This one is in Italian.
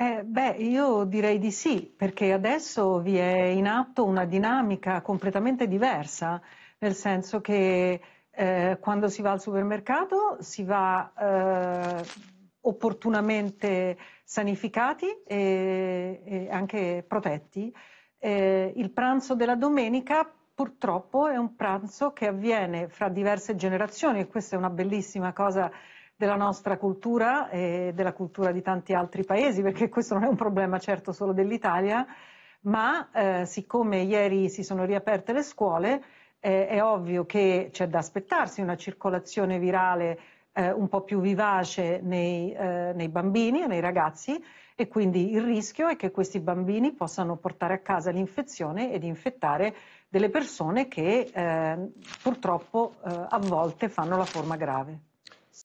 Eh, beh, io direi di sì, perché adesso vi è in atto una dinamica completamente diversa, nel senso che eh, quando si va al supermercato si va eh, opportunamente sanificati e, e anche protetti. Eh, il pranzo della domenica purtroppo è un pranzo che avviene fra diverse generazioni e questa è una bellissima cosa della nostra cultura e della cultura di tanti altri paesi, perché questo non è un problema certo solo dell'Italia, ma eh, siccome ieri si sono riaperte le scuole, eh, è ovvio che c'è da aspettarsi una circolazione virale eh, un po' più vivace nei, eh, nei bambini e nei ragazzi e quindi il rischio è che questi bambini possano portare a casa l'infezione ed infettare delle persone che eh, purtroppo eh, a volte fanno la forma grave.